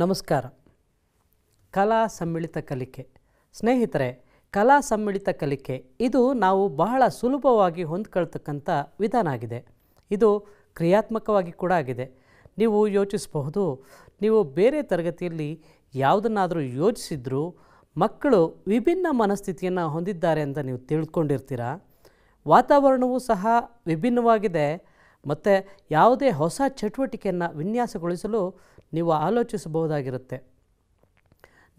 ನಮಸ್ಕಾರ ಕಲಾ ಸಮ್ಮಿಳಿತ ಕಲಿಕೆ ಸ್ನೇಹಿತರೆ ಕಲಾ ಸಮ್ಮಿಳಿತ ಕಲಿಕೆ ಇದು ನಾವು ಬಹಳ ಸುಲಭವಾಗಿ ಹೊಂದ್ಕೊಳ್ತಕ್ಕಂಥ ವಿಧಾನ ಆಗಿದೆ ಇದು ಕ್ರಿಯಾತ್ಮಕವಾಗಿ ಕೂಡ ಆಗಿದೆ ನೀವು ಯೋಚಿಸಬಹುದು ನೀವು ಬೇರೆ ತರಗತಿಯಲ್ಲಿ ಯಾವುದನ್ನಾದರೂ ಯೋಚಿಸಿದರೂ ಮಕ್ಕಳು ವಿಭಿನ್ನ ಮನಸ್ಥಿತಿಯನ್ನು ಹೊಂದಿದ್ದಾರೆ ಅಂತ ನೀವು ತಿಳ್ಕೊಂಡಿರ್ತೀರ ವಾತಾವರಣವೂ ಸಹ ವಿಭಿನ್ನವಾಗಿದೆ ಮತ್ತು ಯಾವುದೇ ಹೊಸ ಚಟುವಟಿಕೆಯನ್ನು ವಿನ್ಯಾಸಗೊಳಿಸಲು ನೀವು ಆಲೋಚಿಸಬಹುದಾಗಿರುತ್ತೆ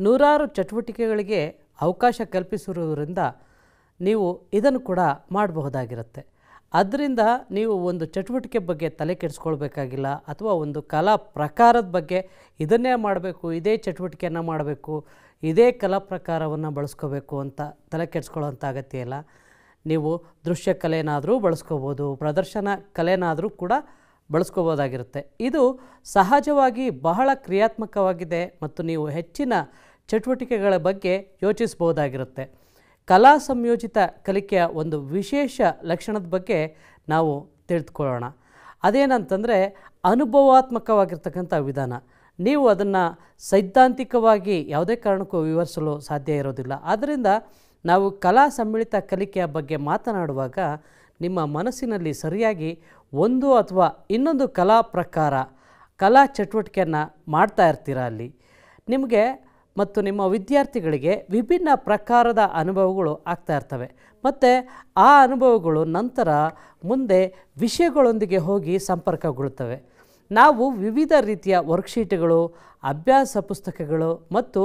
ನೂರಾರು ಚಟುವಟಿಕೆಗಳಿಗೆ ಅವಕಾಶ ಕಲ್ಪಿಸಿರುವುದರಿಂದ ನೀವು ಇದನ್ನು ಕೂಡ ಮಾಡಬಹುದಾಗಿರುತ್ತೆ ಅದರಿಂದ ನೀವು ಒಂದು ಚಟುವಟಿಕೆ ಬಗ್ಗೆ ತಲೆ ಕೆಡಿಸ್ಕೊಳ್ಬೇಕಾಗಿಲ್ಲ ಅಥವಾ ಒಂದು ಕಲಾ ಪ್ರಕಾರದ ಬಗ್ಗೆ ಇದನ್ನೇ ಮಾಡಬೇಕು ಇದೇ ಚಟುವಟಿಕೆಯನ್ನು ಮಾಡಬೇಕು ಇದೇ ಕಲಾ ಪ್ರಕಾರವನ್ನು ಬಳಸ್ಕೋಬೇಕು ಅಂತ ತಲೆ ಕೆಡಿಸ್ಕೊಳ್ಳೋಂಥ ಅಗತ್ಯ ಇಲ್ಲ ನೀವು ದೃಶ್ಯ ಕಲೆನಾದರೂ ಬಳಸ್ಕೋಬೋದು ಪ್ರದರ್ಶನ ಕಲೆನಾದರೂ ಕೂಡ ಬಳಸ್ಕೋಬೋದಾಗಿರುತ್ತೆ ಇದು ಸಹಜವಾಗಿ ಬಹಳ ಕ್ರಿಯಾತ್ಮಕವಾಗಿದೆ ಮತ್ತು ನೀವು ಹೆಚ್ಚಿನ ಚಟುವಟಿಕೆಗಳ ಬಗ್ಗೆ ಯೋಚಿಸಬಹುದಾಗಿರುತ್ತೆ ಕಲಾ ಸಂಯೋಜಿತ ಕಲಿಕೆಯ ಒಂದು ವಿಶೇಷ ಲಕ್ಷಣದ ಬಗ್ಗೆ ನಾವು ತಿಳಿದುಕೊಳ್ಳೋಣ ಅದೇನಂತಂದರೆ ಅನುಭವಾತ್ಮಕವಾಗಿರ್ತಕ್ಕಂಥ ವಿಧಾನ ನೀವು ಅದನ್ನು ಸೈದ್ಧಾಂತಿಕವಾಗಿ ಯಾವುದೇ ಕಾರಣಕ್ಕೂ ವಿವರಿಸಲು ಸಾಧ್ಯ ಇರೋದಿಲ್ಲ ಆದ್ದರಿಂದ ನಾವು ಕಲಾ ಸಮ್ಮಿಳಿತ ಕಲಿಕೆಯ ಬಗ್ಗೆ ಮಾತನಾಡುವಾಗ ನಿಮ್ಮ ಮನಸ್ಸಿನಲ್ಲಿ ಸರಿಯಾಗಿ ಒಂದು ಅಥವಾ ಇನ್ನೊಂದು ಕಲಾ ಪ್ರಕಾರ ಕಲಾ ಚಟುವಟಿಕೆಯನ್ನು ಮಾಡ್ತಾ ಇರ್ತೀರ ಅಲ್ಲಿ ನಿಮಗೆ ಮತ್ತು ನಿಮ್ಮ ವಿದ್ಯಾರ್ಥಿಗಳಿಗೆ ವಿಭಿನ್ನ ಪ್ರಕಾರದ ಅನುಭವಗಳು ಆಗ್ತಾ ಇರ್ತವೆ ಮತ್ತು ಆ ಅನುಭವಗಳು ನಂತರ ಮುಂದೆ ವಿಷಯಗಳೊಂದಿಗೆ ಹೋಗಿ ಸಂಪರ್ಕಗೊಳ್ಳುತ್ತವೆ ನಾವು ವಿವಿಧ ರೀತಿಯ ವರ್ಕ್ಶೀಟ್ಗಳು ಅಭ್ಯಾಸ ಪುಸ್ತಕಗಳು ಮತ್ತು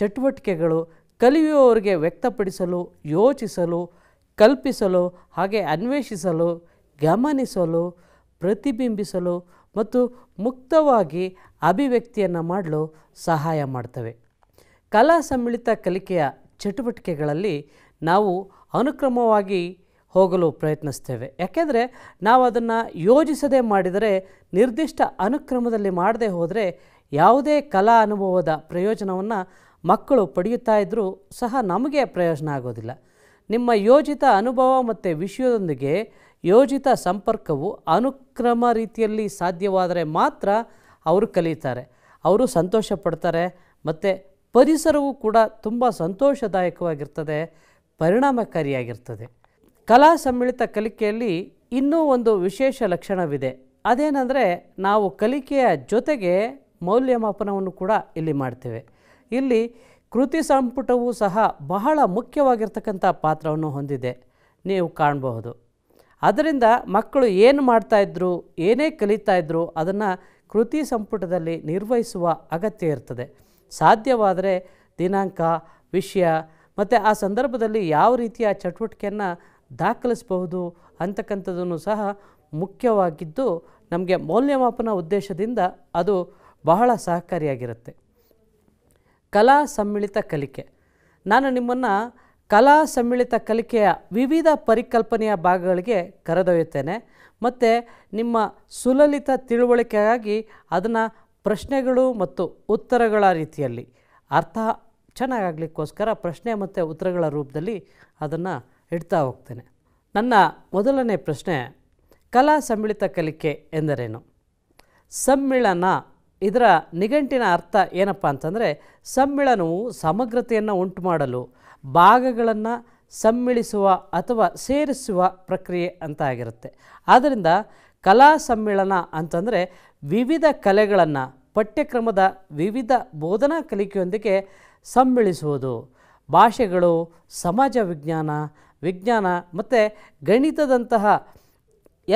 ಚಟುವಟಿಕೆಗಳು ಕಲಿಯುವವರಿಗೆ ವ್ಯಕ್ತಪಡಿಸಲು ಯೋಚಿಸಲು ಕಲ್ಪಿಸಲು ಹಾಗೆ ಅನ್ವೇಷಿಸಲು ಗಮನಿಸಲು ಪ್ರತಿಬಿಂಬಿಸಲು ಮತ್ತು ಮುಕ್ತವಾಗಿ ಅಭಿವ್ಯಕ್ತಿಯನ್ನು ಮಾಡಲು ಸಹಾಯ ಮಾಡ್ತವೆ ಕಲಾ ಸಮ್ಮಿಳಿತ ಕಲಿಕೆಯ ಚಟುವಟಿಕೆಗಳಲ್ಲಿ ನಾವು ಅನುಕ್ರಮವಾಗಿ ಹೋಗಲು ಪ್ರಯತ್ನಿಸ್ತೇವೆ ಯಾಕೆಂದರೆ ನಾವು ಅದನ್ನು ಯೋಜಿಸದೆ ಮಾಡಿದರೆ ನಿರ್ದಿಷ್ಟ ಅನುಕ್ರಮದಲ್ಲಿ ಮಾಡದೆ ಹೋದರೆ ಯಾವುದೇ ಕಲಾ ಅನುಭವದ ಪ್ರಯೋಜನವನ್ನು ಮಕ್ಕಳು ಪಡೆಯುತ್ತಾ ಇದ್ದರೂ ಸಹ ನಮಗೆ ಪ್ರಯೋಜನ ಆಗೋದಿಲ್ಲ ನಿಮ್ಮ ಯೋಜಿತ ಅನುಭವ ಮತ್ತು ವಿಷಯದೊಂದಿಗೆ ಯೋಜಿತ ಸಂಪರ್ಕವು ಅನುಕ್ರಮ ರೀತಿಯಲ್ಲಿ ಸಾಧ್ಯವಾದರೆ ಮಾತ್ರ ಅವರು ಕಲಿತಾರೆ ಅವರು ಸಂತೋಷ ಪಡ್ತಾರೆ ಮತ್ತು ಪರಿಸರವು ಕೂಡ ತುಂಬ ಸಂತೋಷದಾಯಕವಾಗಿರ್ತದೆ ಪರಿಣಾಮಕಾರಿಯಾಗಿರ್ತದೆ ಕಲಾ ಸಮ್ಮಿಳಿತ ಕಲಿಕೆಯಲ್ಲಿ ಇನ್ನೂ ಒಂದು ವಿಶೇಷ ಲಕ್ಷಣವಿದೆ ಅದೇನೆಂದರೆ ನಾವು ಕಲಿಕೆಯ ಜೊತೆಗೆ ಮೌಲ್ಯಮಾಪನವನ್ನು ಕೂಡ ಇಲ್ಲಿ ಮಾಡ್ತೇವೆ ಇಲ್ಲಿ ಕೃತಿ ಸಂಪುಟವು ಸಹ ಬಹಳ ಮುಖ್ಯವಾಗಿರ್ತಕ್ಕಂಥ ಪಾತ್ರವನ್ನು ಹೊಂದಿದೆ ನೀವು ಕಾಣಬಹುದು ಅದರಿಂದ ಮಕ್ಕಳು ಏನು ಮಾಡ್ತಾಯಿದ್ರು ಏನೇ ಕಲಿತಾಯಿದ್ರು ಅದನ್ನು ಕೃತಿ ಸಂಪುಟದಲ್ಲಿ ನಿರ್ವಹಿಸುವ ಅಗತ್ಯ ಇರ್ತದೆ ಸಾಧ್ಯವಾದರೆ ದಿನಾಂಕ ವಿಷಯ ಮತ್ತು ಆ ಸಂದರ್ಭದಲ್ಲಿ ಯಾವ ರೀತಿಯ ಚಟುವಟಿಕೆಯನ್ನು ದಾಖಲಿಸಬಹುದು ಅಂತಕ್ಕಂಥದ್ದನ್ನು ಸಹ ಮುಖ್ಯವಾಗಿದ್ದು ನಮಗೆ ಮೌಲ್ಯಮಾಪನ ಉದ್ದೇಶದಿಂದ ಅದು ಬಹಳ ಸಹಕಾರಿಯಾಗಿರುತ್ತೆ ಕಲಾ ಸಮ್ಮಿಳಿತ ಕಲಿಕೆ ನಾನು ನಿಮ್ಮನ್ನು ಕಲಾ ಸಮ್ಮಿಳಿತ ಕಲಿಕೆಯ ವಿವಿಧ ಪರಿಕಲ್ಪನೆಯ ಭಾಗಗಳಿಗೆ ಕರೆದೊಯ್ಯುತ್ತೇನೆ ಮತ್ತು ನಿಮ್ಮ ಸುಲಲಿತ ತಿಳುವಳಿಕೆಗಾಗಿ ಅದನ್ನು ಪ್ರಶ್ನೆಗಳು ಮತ್ತು ಉತ್ತರಗಳ ರೀತಿಯಲ್ಲಿ ಅರ್ಥ ಚೆನ್ನಾಗಾಗಲಿಕ್ಕೋಸ್ಕರ ಪ್ರಶ್ನೆ ಮತ್ತು ಉತ್ತರಗಳ ರೂಪದಲ್ಲಿ ಅದನ್ನು ಇಡ್ತಾ ಹೋಗ್ತೇನೆ ನನ್ನ ಮೊದಲನೇ ಪ್ರಶ್ನೆ ಕಲಾ ಸಮ್ಮಿಳಿತ ಕಲಿಕೆ ಎಂದರೇನು ಸಮ್ಮಿಳನ ಇದರ ನಿಘಂಟಿನ ಅರ್ಥ ಏನಪ್ಪ ಅಂತಂದರೆ ಸಮ್ಮಿಳನವು ಸಮಗ್ರತೆಯನ್ನು ಉಂಟು ಮಾಡಲು ಭಾಗಗಳನ್ನು ಸಮ್ಮಿಳಿಸುವ ಅಥವಾ ಸೇರಿಸುವ ಪ್ರಕ್ರಿಯೆ ಅಂತ ಆಗಿರುತ್ತೆ ಆದ್ದರಿಂದ ಕಲಾ ಸಮ್ಮೇಳನ ಅಂತಂದರೆ ವಿವಿಧ ಕಲೆಗಳನ್ನು ಪಠ್ಯಕ್ರಮದ ವಿವಿಧ ಬೋಧನಾ ಕಲಿಕೆಯೊಂದಿಗೆ ಸಮ್ಮಿಳಿಸುವುದು ಭಾಷೆಗಳು ಸಮಾಜ ವಿಜ್ಞಾನ ವಿಜ್ಞಾನ ಮತ್ತು ಗಣಿತದಂತಹ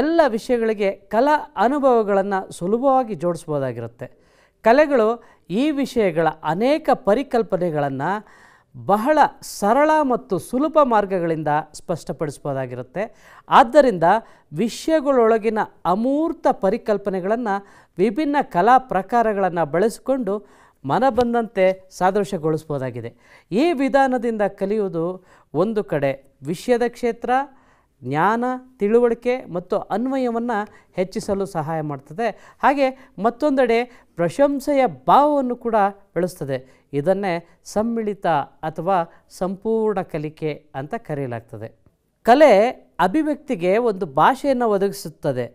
ಎಲ್ಲ ವಿಷಯಗಳಿಗೆ ಕಲಾ ಅನುಭವಗಳನ್ನು ಸುಲಭವಾಗಿ ಜೋಡಿಸ್ಬೋದಾಗಿರುತ್ತೆ ಕಲೆಗಳು ಈ ವಿಷಯಗಳ ಅನೇಕ ಪರಿಕಲ್ಪನೆಗಳನ್ನು ಬಹಳ ಸರಳ ಮತ್ತು ಸುಲಭ ಮಾರ್ಗಗಳಿಂದ ಸ್ಪಷ್ಟಪಡಿಸ್ಬೋದಾಗಿರುತ್ತೆ ಆದ್ದರಿಂದ ವಿಷಯಗಳೊಳಗಿನ ಅಮೂರ್ತ ಪರಿಕಲ್ಪನೆಗಳನ್ನು ವಿಭಿನ್ನ ಕಲಾ ಪ್ರಕಾರಗಳನ್ನು ಬಳಸಿಕೊಂಡು ಮನ ಬಂದಂತೆ ಸಾದೃಶ್ಯಗೊಳಿಸ್ಬೋದಾಗಿದೆ ಈ ವಿಧಾನದಿಂದ ಕಲಿಯುವುದು ಒಂದು ಕಡೆ ವಿಷಯದ ಕ್ಷೇತ್ರ ಜ್ಞಾನ ತಿಳುವಳಿಕೆ ಮತ್ತು ಅನ್ವಯವನ್ನು ಹೆಚ್ಚಿಸಲು ಸಹಾಯ ಮಾಡ್ತದೆ ಹಾಗೆ ಮತ್ತೊಂದೆಡೆ ಪ್ರಶಂಸೆಯ ಭಾವವನ್ನು ಕೂಡ ಬೆಳೆಸ್ತದೆ ಇದನ್ನೇ ಸಮ್ಮಿಳಿತ ಅಥವಾ ಸಂಪೂರ್ಣ ಕಲಿಕೆ ಅಂತ ಕರೆಯಲಾಗ್ತದೆ ಕಲೆ ಅಭಿವ್ಯಕ್ತಿಗೆ ಒಂದು ಭಾಷೆಯನ್ನು ಒದಗಿಸುತ್ತದೆ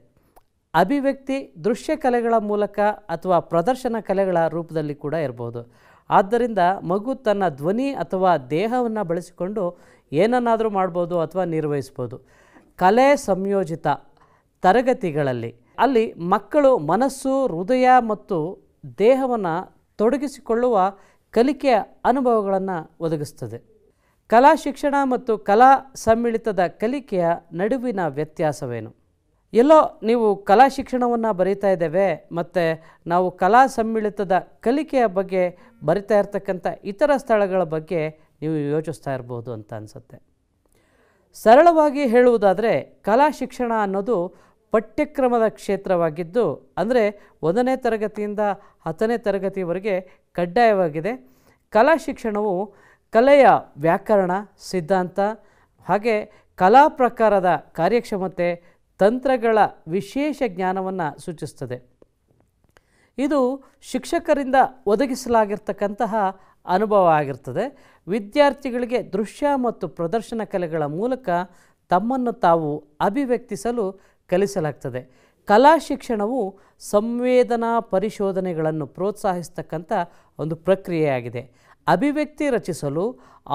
ಅಭಿವ್ಯಕ್ತಿ ದೃಶ್ಯ ಕಲೆಗಳ ಮೂಲಕ ಅಥವಾ ಪ್ರದರ್ಶನ ಕಲೆಗಳ ರೂಪದಲ್ಲಿ ಕೂಡ ಇರಬಹುದು ಆದ್ದರಿಂದ ಮಗು ತನ್ನ ಧ್ವನಿ ಅಥವಾ ದೇಹವನ್ನು ಬಳಸಿಕೊಂಡು ಏನನ್ನಾದರೂ ಮಾಡ್ಬೋದು ಅಥವಾ ನಿರ್ವಹಿಸ್ಬೋದು ಕಲೆ ಸಂಯೋಜಿತ ತರಗತಿಗಳಲ್ಲಿ ಅಲ್ಲಿ ಮಕ್ಕಳು ಮನಸ್ಸು ಹೃದಯ ಮತ್ತು ದೇಹವನ್ನು ತೊಡಗಿಸಿಕೊಳ್ಳುವ ಕಲಿಕೆಯ ಅನುಭವಗಳನ್ನು ಒದಗಿಸ್ತದೆ ಕಲಾ ಶಿಕ್ಷಣ ಮತ್ತು ಕಲಾ ಸಮ್ಮಿಳಿತದ ಕಲಿಕೆಯ ನಡುವಿನ ವ್ಯತ್ಯಾಸವೇನು ಎಲ್ಲೋ ನೀವು ಕಲಾ ಶಿಕ್ಷಣವನ್ನು ಬರೀತಾ ಇದ್ದೇವೆ ಮತ್ತು ನಾವು ಕಲಾ ಸಮ್ಮಿಳಿತದ ಕಲಿಕೆಯ ಬಗ್ಗೆ ಬರಿತಾ ಇರ್ತಕ್ಕಂಥ ಇತರ ಸ್ಥಳಗಳ ಬಗ್ಗೆ ನೀವು ಯೋಚಿಸ್ತಾ ಇರ್ಬೋದು ಅಂತ ಅನಿಸುತ್ತೆ ಸರಳವಾಗಿ ಹೇಳುವುದಾದರೆ ಕಲಾ ಶಿಕ್ಷಣ ಅನ್ನೋದು ಪಠ್ಯಕ್ರಮದ ಕ್ಷೇತ್ರವಾಗಿದ್ದು ಅಂದರೆ ಒಂದನೇ ತರಗತಿಯಿಂದ ಹತ್ತನೇ ತರಗತಿವರೆಗೆ ಕಡ್ಡಾಯವಾಗಿದೆ ಕಲಾ ಶಿಕ್ಷಣವು ಕಲೆಯ ವ್ಯಾಕರಣ ಸಿದ್ಧಾಂತ ಹಾಗೆ ಕಲಾ ಪ್ರಕಾರದ ಕಾರ್ಯಕ್ಷಮತೆ ತಂತ್ರಗಳ ವಿಶೇಷ ಜ್ಞಾನವನ್ನು ಸೂಚಿಸ್ತದೆ ಇದು ಶಿಕ್ಷಕರಿಂದ ಒದಗಿಸಲಾಗಿರ್ತಕ್ಕಂತಹ ಅನುಭವ ಆಗಿರ್ತದೆ ವಿದ್ಯಾರ್ಥಿಗಳಿಗೆ ದೃಶ್ಯ ಮತ್ತು ಪ್ರದರ್ಶನ ಕಲೆಗಳ ಮೂಲಕ ತಮ್ಮನ್ನು ತಾವು ಅಭಿವ್ಯಕ್ತಿಸಲು ಕಲಿಸಲಾಗ್ತದೆ ಕಲಾ ಶಿಕ್ಷಣವು ಸಂವೇದನಾ ಪರಿಶೋಧನೆಗಳನ್ನು ಪ್ರೋತ್ಸಾಹಿಸ್ತಕ್ಕಂಥ ಒಂದು ಪ್ರಕ್ರಿಯೆಯಾಗಿದೆ ಅಭಿವ್ಯಕ್ತಿ ರಚಿಸಲು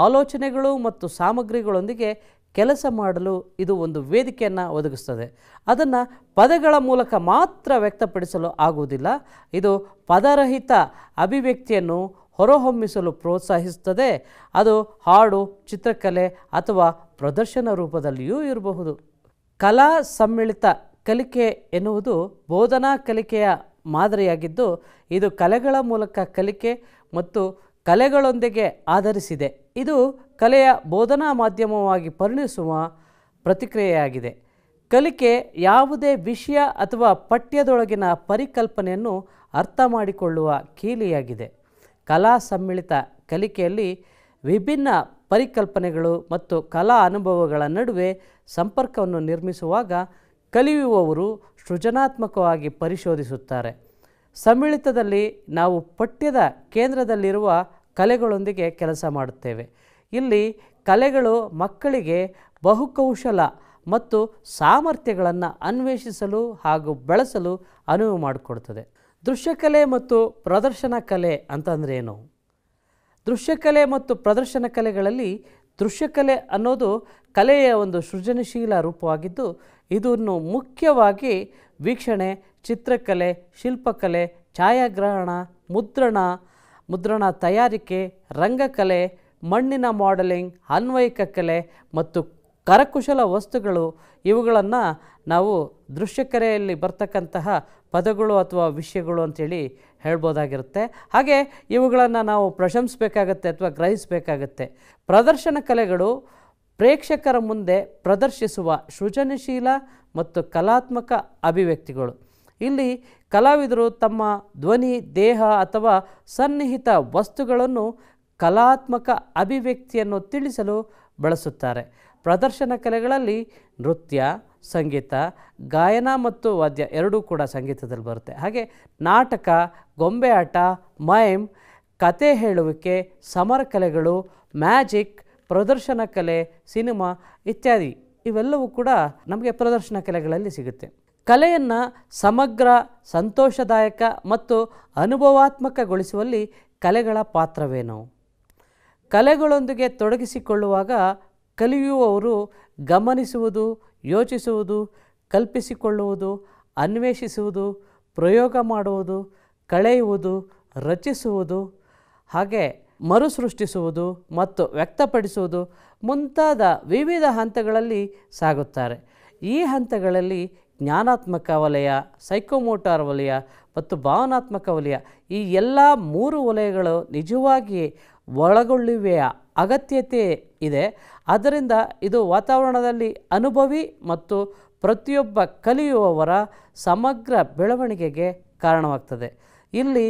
ಆಲೋಚನೆಗಳು ಮತ್ತು ಸಾಮಗ್ರಿಗಳೊಂದಿಗೆ ಕೆಲಸ ಮಾಡಲು ಇದು ಒಂದು ವೇದಿಕೆಯನ್ನು ಒದಗಿಸ್ತದೆ ಅದನ್ನು ಪದಗಳ ಮೂಲಕ ಮಾತ್ರ ವ್ಯಕ್ತಪಡಿಸಲು ಆಗುವುದಿಲ್ಲ ಇದು ಪದರಹಿತ ಅಭಿವ್ಯಕ್ತಿಯನ್ನು ಹೊರಹೊಮ್ಮಿಸಲು ಪ್ರೋತ್ಸಾಹಿಸುತ್ತದೆ ಅದು ಹಾಡು ಚಿತ್ರಕಲೆ ಅಥವಾ ಪ್ರದರ್ಶನ ರೂಪದಲ್ಲಿಯೂ ಇರಬಹುದು ಕಲಾ ಸಮ್ಮಿಳಿತ ಕಲಿಕೆ ಎನ್ನುವುದು ಬೋಧನಾ ಕಲಿಕೆಯ ಮಾದರಿಯಾಗಿದ್ದು ಇದು ಕಲೆಗಳ ಮೂಲಕ ಕಲಿಕೆ ಮತ್ತು ಕಲೆಗಳೊಂದಿಗೆ ಆಧರಿಸಿದೆ ಇದು ಕಲೆಯ ಬೋಧನಾ ಮಾಧ್ಯಮವಾಗಿ ಪರಿಣಿಸುವ ಪ್ರತಿಕ್ರಿಯೆಯಾಗಿದೆ ಕಲಿಕೆ ಯಾವುದೇ ವಿಷಯ ಅಥವಾ ಪಠ್ಯದೊಳಗಿನ ಪರಿಕಲ್ಪನೆಯನ್ನು ಅರ್ಥ ಮಾಡಿಕೊಳ್ಳುವ ಕೀಲಿಯಾಗಿದೆ ಕಲಾ ಸಮ್ಮಿಳಿತ ಕಲಿಕೆಯಲ್ಲಿ ವಿಭಿನ್ನ ಪರಿಕಲ್ಪನೆಗಳು ಮತ್ತು ಕಲಾ ಅನುಭವಗಳ ನಡುವೆ ಸಂಪರ್ಕವನ್ನು ನಿರ್ಮಿಸುವಾಗ ಕಲಿಯುವವರು ಸೃಜನಾತ್ಮಕವಾಗಿ ಪರಿಶೋಧಿಸುತ್ತಾರೆ ಸಮ್ಮಿಳಿತದಲ್ಲಿ ನಾವು ಪಠ್ಯದ ಕೇಂದ್ರದಲ್ಲಿರುವ ಕಲೆಗಳೊಂದಿಗೆ ಕೆಲಸ ಮಾಡುತ್ತೇವೆ ಇಲ್ಲಿ ಕಲೆಗಳು ಮಕ್ಕಳಿಗೆ ಬಹುಕೌಶಲ ಮತ್ತು ಸಾಮರ್ಥ್ಯಗಳನ್ನು ಅನ್ವೇಷಿಸಲು ಹಾಗೂ ಬೆಳೆಸಲು ಅನುವು ಮಾಡಿಕೊಡ್ತದೆ ದೃಶ್ಯಕಲೆ ಮತ್ತು ಪ್ರದರ್ಶನ ಕಲೆ ಅಂತಂದ್ರೆ ಏನು ದೃಶ್ಯಕಲೆ ಮತ್ತು ಪ್ರದರ್ಶನ ಕಲೆಗಳಲ್ಲಿ ದೃಶ್ಯಕಲೆ ಅನ್ನೋದು ಕಲೆಯ ಒಂದು ಸೃಜನಶೀಲ ರೂಪವಾಗಿದ್ದು ಇದನ್ನು ಮುಖ್ಯವಾಗಿ ವೀಕ್ಷಣೆ ಚಿತ್ರಕಲೆ ಶಿಲ್ಪಕಲೆ ಛಾಯಾಗ್ರಹಣ ಮುದ್ರಣ ಮುದ್ರಣ ತಯಾರಿಕೆ ರಂಗಕಲೆ ಮಣ್ಣಿನ ಮಾಡಲಿಂಗ್ ಅನ್ವಯಿಕ ಕಲೆ ಮತ್ತು ಕರಕುಶಲ ವಸ್ತುಗಳು ಇವುಗಳನ್ನು ನಾವು ದೃಶ್ಯಕಲೆಯಲ್ಲಿ ಬರ್ತಕ್ಕಂತಹ ಪದಗಳು ಅಥವಾ ವಿಷಯಗಳು ಅಂಥೇಳಿ ಹೇಳ್ಬೋದಾಗಿರುತ್ತೆ ಹಾಗೆ ಇವುಗಳನ್ನು ನಾವು ಪ್ರಶಂಸಬೇಕಾಗತ್ತೆ ಅಥವಾ ಗ್ರಹಿಸಬೇಕಾಗತ್ತೆ ಪ್ರದರ್ಶನ ಕಲೆಗಳು ಪ್ರೇಕ್ಷಕರ ಮುಂದೆ ಪ್ರದರ್ಶಿಸುವ ಸೃಜನಶೀಲ ಮತ್ತು ಕಲಾತ್ಮಕ ಅಭಿವ್ಯಕ್ತಿಗಳು ಇಲ್ಲಿ ಕಲಾವಿದರು ತಮ್ಮ ಧ್ವನಿ ದೇಹ ಅಥವಾ ಸನ್ನಿಹಿತ ವಸ್ತುಗಳನ್ನು ಕಲಾತ್ಮಕ ಅಭಿವ್ಯಕ್ತಿಯನ್ನು ತಿಳಿಸಲು ಬಳಸುತ್ತಾರೆ ಪ್ರದರ್ಶನ ಕಲೆಗಳಲ್ಲಿ ನೃತ್ಯ ಸಂಗೀತ ಗಾಯನ ಮತ್ತು ವಾದ್ಯ ಎರಡೂ ಕೂಡ ಸಂಗೀತದಲ್ಲಿ ಬರುತ್ತೆ ಹಾಗೆ ನಾಟಕ ಗೊಂಬೆ ಆಟ ಮೈಮ್ ಕತೆ ಹೇಳುವಿಕೆ ಸಮರ ಕಲೆಗಳು ಮ್ಯಾಜಿಕ್ ಪ್ರದರ್ಶನ ಕಲೆ ಸಿನಿಮಾ ಇತ್ಯಾದಿ ಇವೆಲ್ಲವೂ ಕೂಡ ನಮಗೆ ಪ್ರದರ್ಶನ ಕಲೆಗಳಲ್ಲಿ ಸಿಗುತ್ತೆ ಕಲೆಯನ್ನು ಸಮಗ್ರ ಸಂತೋಷದಾಯಕ ಮತ್ತು ಅನುಭವಾತ್ಮಕಗೊಳಿಸುವಲ್ಲಿ ಕಲೆಗಳ ಪಾತ್ರವೇನು ಕಲೆಗಳೊಂದಿಗೆ ತೊಡಗಿಸಿಕೊಳ್ಳುವಾಗ ಕಲಿಯುವವರು ಗಮನಿಸುವುದು ಯೋಚಿಸುವುದು ಕಲ್ಪಿಸಿಕೊಳ್ಳುವುದು ಅನ್ವೇಷಿಸುವುದು ಪ್ರಯೋಗ ಮಾಡುವುದು ಕಳೆಯುವುದು ರಚಿಸುವುದು ಹಾಗೆ ಮರುಸೃಷ್ಟಿಸುವುದು ಮತ್ತು ವ್ಯಕ್ತಪಡಿಸುವುದು ಮುಂತಾದ ವಿವಿಧ ಹಂತಗಳಲ್ಲಿ ಸಾಗುತ್ತಾರೆ ಈ ಹಂತಗಳಲ್ಲಿ ಜ್ಞಾನಾತ್ಮಕ ವಲಯ ಸೈಕೋಮೋಟಾರ್ ವಲಯ ಮತ್ತು ಭಾವನಾತ್ಮಕ ವಲಯ ಈ ಎಲ್ಲ ಮೂರು ವಲಯಗಳು ನಿಜವಾಗಿ ಒಳಗೊಳ್ಳುವೆಯ ಅಗತ್ಯತೆ ಇದೆ ಆದ್ದರಿಂದ ಇದು ವಾತಾವರಣದಲ್ಲಿ ಅನುಭವಿ ಮತ್ತು ಪ್ರತಿಯೊಬ್ಬ ಕಲಿಯುವವರ ಸಮಗ್ರ ಬೆಳವಣಿಗೆಗೆ ಕಾರಣವಾಗ್ತದೆ ಇಲ್ಲಿ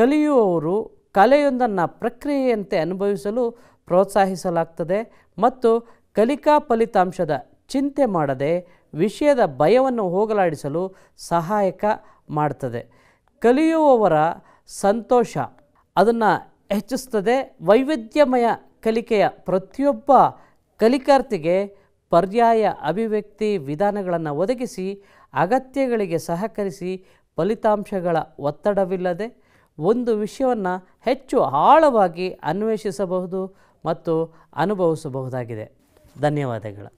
ಕಲಿಯುವವರು ಕಲೆಯೊಂದನ್ನು ಪ್ರಕ್ರಿಯೆಯಂತೆ ಅನುಭವಿಸಲು ಪ್ರೋತ್ಸಾಹಿಸಲಾಗ್ತದೆ ಮತ್ತು ಕಲಿಕಾ ಫಲಿತಾಂಶದ ಚಿಂತೆ ಮಾಡದೆ ವಿಷಯದ ಭಯವನ್ನು ಹೋಗಲಾಡಿಸಲು ಸಹಾಯಕ ಮಾಡ್ತದೆ ಕಲಿಯುವವರ ಸಂತೋಷ ಅದನ್ನು ಹೆಚ್ಚಿಸ್ತದೆ ವೈವಿಧ್ಯಮಯ ಕಲಿಕೆಯ ಪ್ರತಿಯೊಬ್ಬ ಕಲಿಕಾರ್ಥಿಗೆ ಪರ್ಯಾಯ ಅಭಿವ್ಯಕ್ತಿ ವಿಧಾನಗಳನ್ನು ಒದಗಿಸಿ ಅಗತ್ಯಗಳಿಗೆ ಸಹಕರಿಸಿ ಫಲಿತಾಂಶಗಳ ಒತ್ತಡವಿಲ್ಲದೆ ಒಂದು ವಿಷಯವನ್ನು ಹೆಚ್ಚು ಆಳವಾಗಿ ಅನ್ವೇಷಿಸಬಹುದು ಮತ್ತು ಅನುಭವಿಸಬಹುದಾಗಿದೆ ಧನ್ಯವಾದಗಳು